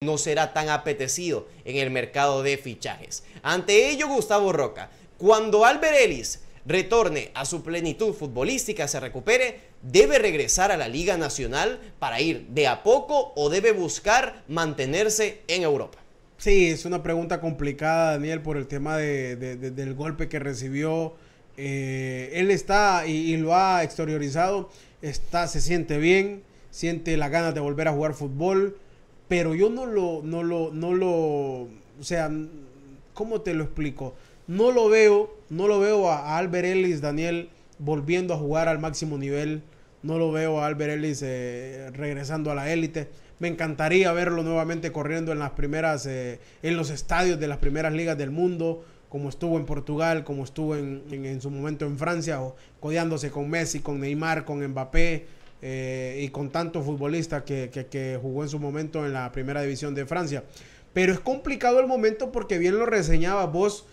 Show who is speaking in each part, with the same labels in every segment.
Speaker 1: no será tan apetecido en el mercado de fichajes. Ante ello, Gustavo Roca, cuando Albert Ellis retorne a su plenitud futbolística, se recupere, debe regresar a la Liga Nacional para ir de a poco o debe buscar mantenerse en Europa.
Speaker 2: Sí, es una pregunta complicada, Daniel, por el tema del golpe que recibió. Eh, él está y, lo ha exteriorizado, está, se siente bien, siente las ganas de volver a jugar fútbol pero yo no lo, no lo, no lo, o sea, ¿cómo te lo explico? No lo veo, no lo veo a, a Ellis, Daniel, volviendo a jugar al máximo nivel. No lo veo a Albert Ellis eh, regresando a la élite. Me encantaría verlo nuevamente corriendo en las primeras, eh, en los estadios de las primeras ligas del mundo, como estuvo en Portugal, como estuvo en, en su momento en Francia, o, codeándose con Messi, con Neymar, con Mbappé, eh, y con tantos futbolistas que, jugó en su momento en la primera división de Francia. Pero es complicado el momento porque bien lo reseñaba vos,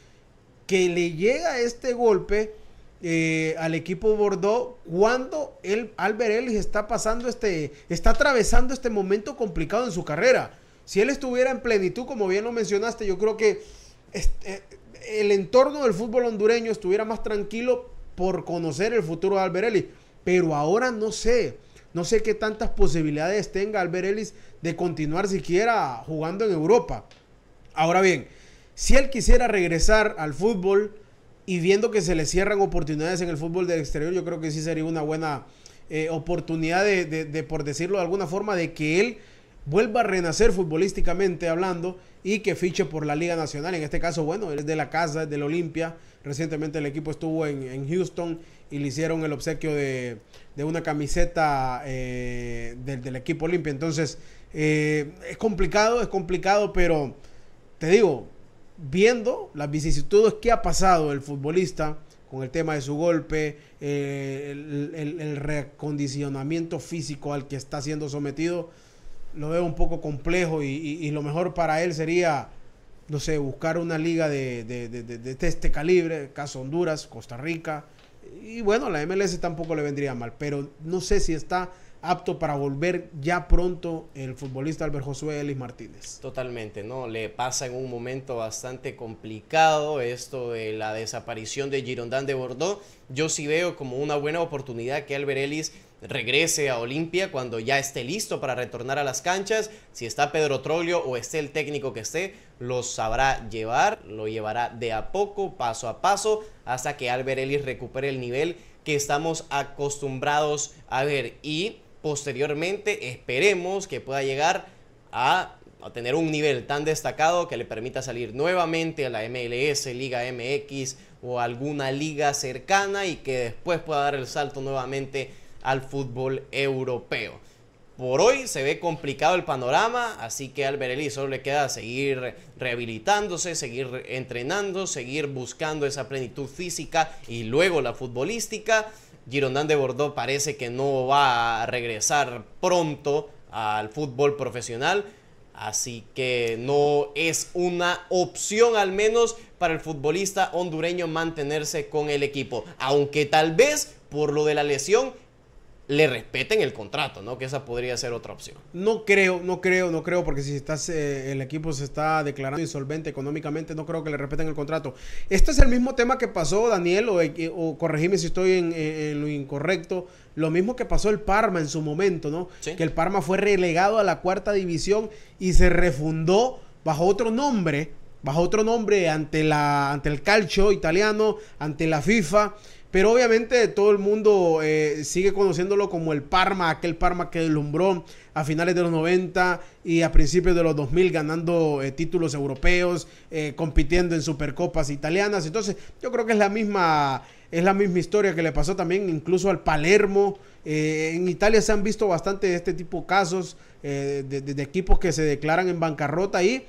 Speaker 2: que le llega este golpe eh, al equipo Bordeaux cuando el Alberelli está pasando este, está atravesando este momento complicado en su carrera. Si él estuviera en plenitud, como bien lo mencionaste, yo creo que eh, el entorno del fútbol hondureño estuviera más tranquilo por conocer el futuro de Alberelli. Pero ahora no sé. No sé qué tantas posibilidades tenga Albert Ellis de continuar siquiera jugando en Europa. Ahora bien, si él quisiera regresar al fútbol y viendo que se le cierran oportunidades en el fútbol del exterior, yo creo que sí sería una buena eh, oportunidad de, de, por decirlo de alguna forma, de que él vuelva a renacer futbolísticamente hablando y que fiche por la Liga Nacional. En este caso, bueno, es de la casa, es del Olimpia. Recientemente el equipo estuvo en, en, Houston y le hicieron el obsequio de, una camiseta eh, del, del, equipo Olimpia. Entonces, eh, es complicado, es complicado, pero te digo, viendo las vicisitudes que ha pasado el futbolista con el tema de su golpe, eh, el, el recondicionamiento físico al que está siendo sometido, lo veo un poco complejo y, lo mejor para él sería, no sé, buscar una liga de, este, este calibre, caso Honduras, Costa Rica. Y bueno, la MLS tampoco le vendría mal, pero no sé si está apto para volver ya pronto el futbolista Albert Josué Ellis Martínez.
Speaker 1: Totalmente, ¿no? Le pasa en un momento bastante complicado esto de la desaparición de Girondin de Bordeaux. Yo sí veo como una buena oportunidad que Albert Ellis regrese a Olimpia cuando ya esté listo para retornar a las canchas. Si está Pedro Troglio o esté el técnico que esté, lo sabrá llevar, lo llevará de a poco, paso a paso, hasta que Albert Ellis recupere el nivel que estamos acostumbrados a ver. Y posteriormente esperemos que pueda llegar a a tener un nivel tan destacado que le permita salir nuevamente a la MLS, Liga MX o alguna liga cercana y que después pueda dar el salto nuevamente al fútbol europeo. Por hoy se ve complicado el panorama, así que al solo le queda seguir rehabilitándose, seguir entrenando, seguir buscando esa plenitud física y luego la futbolística. Girondin de Bordeaux parece que no va a regresar pronto al fútbol profesional, así que no es una opción al menos para el futbolista hondureño mantenerse con el equipo, aunque tal vez por lo de la lesión le respeten el contrato, ¿no? Que esa podría ser otra opción.
Speaker 2: No creo, no creo, no creo, porque si estás, eh, el equipo se está declarando insolvente económicamente, no creo que le respeten el contrato. Este es el mismo tema que pasó, Daniel, o, eh, corregime si estoy eh, en, lo incorrecto, lo mismo que pasó el Parma en su momento, ¿no? Que el Parma fue relegado a la cuarta división y se refundó bajo otro nombre, bajo otro nombre ante, la, ante el calcio italiano, ante la FIFA pero obviamente todo el mundo eh, sigue conociéndolo como el Parma, aquel Parma que deslumbró a finales de los 90 y a principios de los 2000 ganando eh, títulos europeos, eh, compitiendo en supercopas italianas. Entonces yo creo que es la misma, es la misma historia que le pasó también incluso al Palermo. en Italia se han visto bastante de este tipo de casos de, equipos que se declaran en bancarrota ahí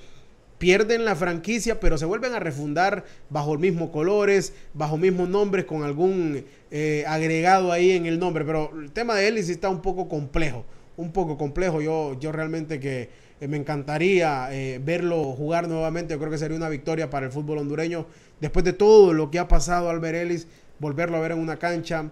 Speaker 2: pierden la franquicia, pero se vuelven a refundar bajo el mismo colores, bajo mismos nombres, con algún eh, agregado ahí en el nombre. Pero el tema de Ellis está un poco complejo, un poco complejo. Yo, yo realmente que eh, me encantaría eh, verlo jugar nuevamente. Yo creo que sería una victoria para el fútbol hondureño. Después de todo lo que ha pasado al ver Ellis, volverlo a ver en una cancha,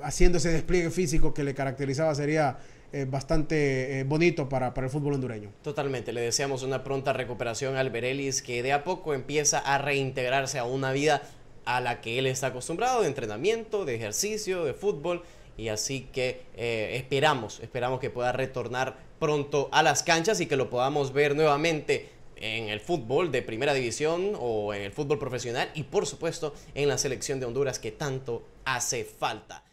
Speaker 2: haciendo ese despliegue físico que le caracterizaba, sería eh, bastante eh, bonito para, para, el fútbol hondureño.
Speaker 1: Totalmente, le deseamos una pronta recuperación al Berelis que de a poco empieza a reintegrarse a una vida a la que él está acostumbrado, de entrenamiento, de ejercicio, de fútbol. Y así que eh, esperamos, esperamos que pueda retornar pronto a las canchas y que lo podamos ver nuevamente en el fútbol de primera división o en el fútbol profesional y por supuesto en la selección de Honduras que tanto hace falta.